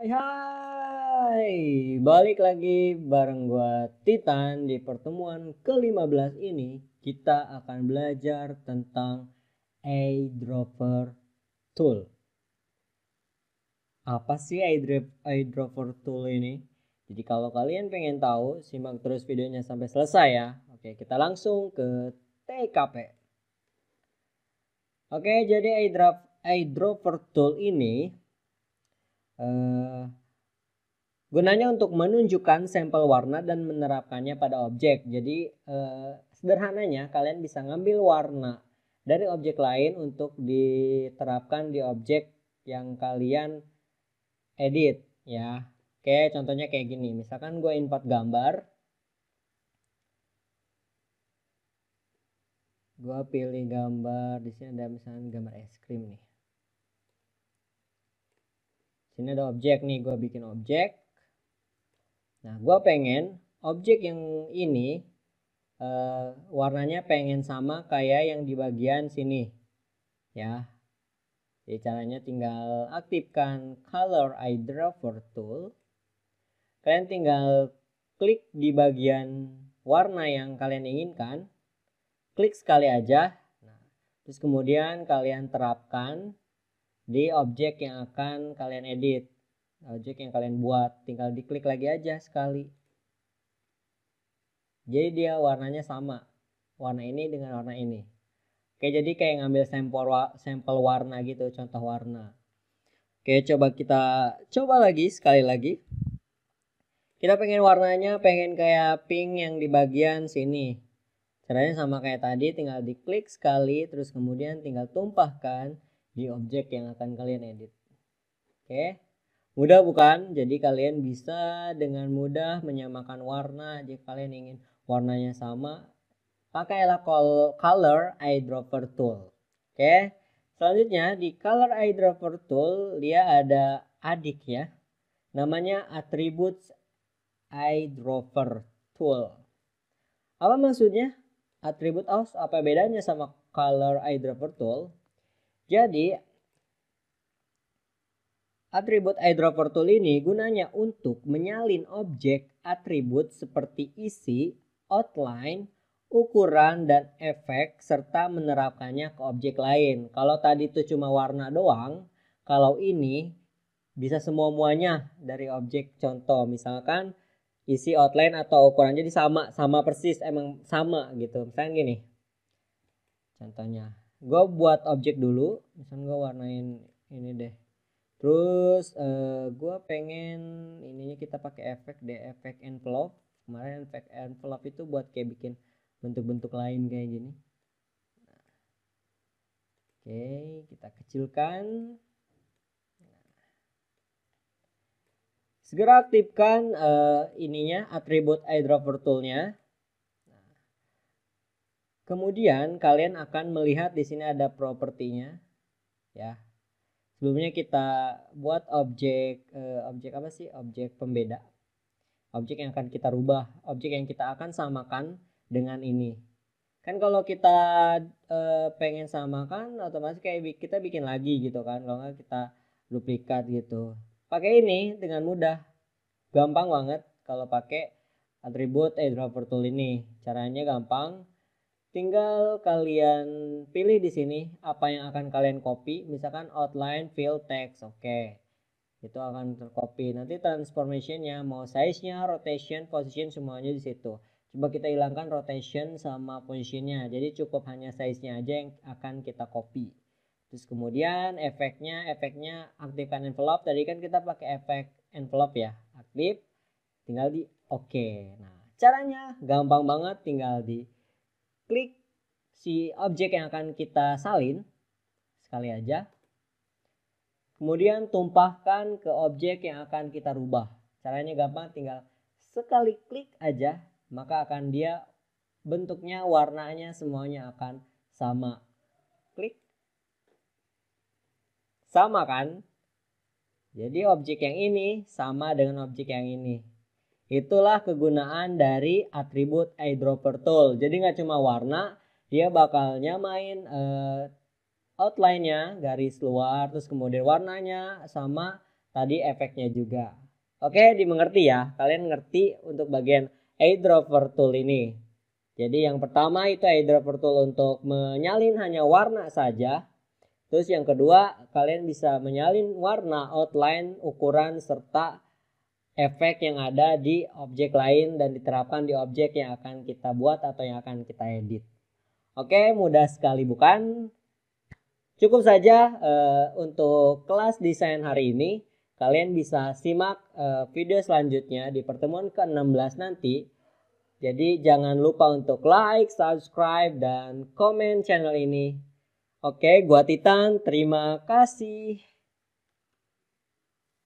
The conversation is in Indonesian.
Hai hai, balik lagi bareng gua Titan di pertemuan ke-15 ini kita akan belajar tentang eyedropper tool. Apa sih eyedropper tool ini? Jadi kalau kalian pengen tahu, simak terus videonya sampai selesai ya. Oke, kita langsung ke TKP. Oke, jadi eyedropper tool ini Oh. Gunanya untuk menunjukkan sampel warna dan menerapkannya pada objek. Jadi uh, sederhananya kalian bisa ngambil warna dari objek lain untuk diterapkan di objek yang kalian edit ya. Oke, contohnya kayak gini. Misalkan gue import gambar. Gue pilih gambar di sini ada misalnya gambar es krim nih. Ini ada objek nih, gue bikin objek. Nah, gue pengen objek yang ini uh, warnanya pengen sama kayak yang di bagian sini. Ya. Jadi caranya tinggal aktifkan color eyedropper tool. Kalian tinggal klik di bagian warna yang kalian inginkan. Klik sekali aja. Nah, terus kemudian kalian terapkan di objek yang akan kalian edit objek yang kalian buat tinggal diklik lagi aja sekali jadi dia warnanya sama warna ini dengan warna ini oke jadi kayak ngambil sampel sampel warna gitu contoh warna oke coba kita coba lagi sekali lagi kita pengen warnanya pengen kayak pink yang di bagian sini caranya sama kayak tadi tinggal diklik sekali terus kemudian tinggal tumpahkan di objek yang akan kalian edit. Oke. Mudah bukan? Jadi kalian bisa dengan mudah menyamakan warna jika kalian ingin warnanya sama. Pakailah color eyedropper tool. Oke. Selanjutnya di color eyedropper tool dia ada adik ya. Namanya attributes eyedropper tool. Apa maksudnya? Atribut aus apa bedanya sama color eyedropper tool? Jadi atribut eyedropper tool ini gunanya untuk menyalin objek atribut seperti isi, outline, ukuran dan efek serta menerapkannya ke objek lain. Kalau tadi itu cuma warna doang, kalau ini bisa semua-muanya dari objek contoh. Misalkan isi outline atau ukuran jadi sama sama persis emang sama gitu. Misalnya gini. Contohnya gue buat objek dulu misalnya gue warnain ini deh terus uh, eh, gue pengen ininya kita pakai efek deh efek envelope kemarin efek envelope itu buat kayak bikin bentuk-bentuk lain kayak gini oke kita kecilkan segera aktifkan uh, ininya atribut eyedropper toolnya Kemudian kalian akan melihat di sini ada propertinya ya. Sebelumnya kita buat objek eh, objek apa sih? Objek pembeda. Objek yang akan kita rubah, objek yang kita akan samakan dengan ini. Kan kalau kita eh, pengen samakan otomatis kayak kita bikin lagi gitu kan. Kalau nggak kita duplikat gitu. Pakai ini dengan mudah. Gampang banget kalau pakai atribut airdropper eh, tool ini. Caranya gampang Tinggal kalian pilih di sini apa yang akan kalian copy, misalkan outline, fill, text, oke. Okay. Itu akan tercopy. Nanti transformationnya mau size-nya, rotation, position semuanya di situ. Coba kita hilangkan rotation sama positionnya. Jadi cukup hanya size-nya aja yang akan kita copy. Terus kemudian efeknya, efeknya aktifkan envelope. Tadi kan kita pakai efek envelope ya, aktif. Tinggal di oke. Okay. Nah, caranya gampang banget tinggal di klik si objek yang akan kita salin sekali aja. Kemudian tumpahkan ke objek yang akan kita rubah. Caranya gampang, tinggal sekali klik aja, maka akan dia bentuknya, warnanya semuanya akan sama. Klik. Sama kan? Jadi objek yang ini sama dengan objek yang ini. Itulah kegunaan dari atribut eyedropper tool. Jadi nggak cuma warna, dia bakal nyamain uh, eh, outline-nya, garis luar, terus kemudian warnanya sama tadi efeknya juga. Oke, dimengerti ya. Kalian ngerti untuk bagian eyedropper tool ini. Jadi yang pertama itu eyedropper tool untuk menyalin hanya warna saja. Terus yang kedua, kalian bisa menyalin warna, outline, ukuran, serta efek yang ada di objek lain dan diterapkan di objek yang akan kita buat atau yang akan kita edit. Oke, mudah sekali bukan? Cukup saja uh, untuk kelas desain hari ini. Kalian bisa simak uh, video selanjutnya di pertemuan ke-16 nanti. Jadi jangan lupa untuk like, subscribe, dan komen channel ini. Oke, gua Titan, terima kasih.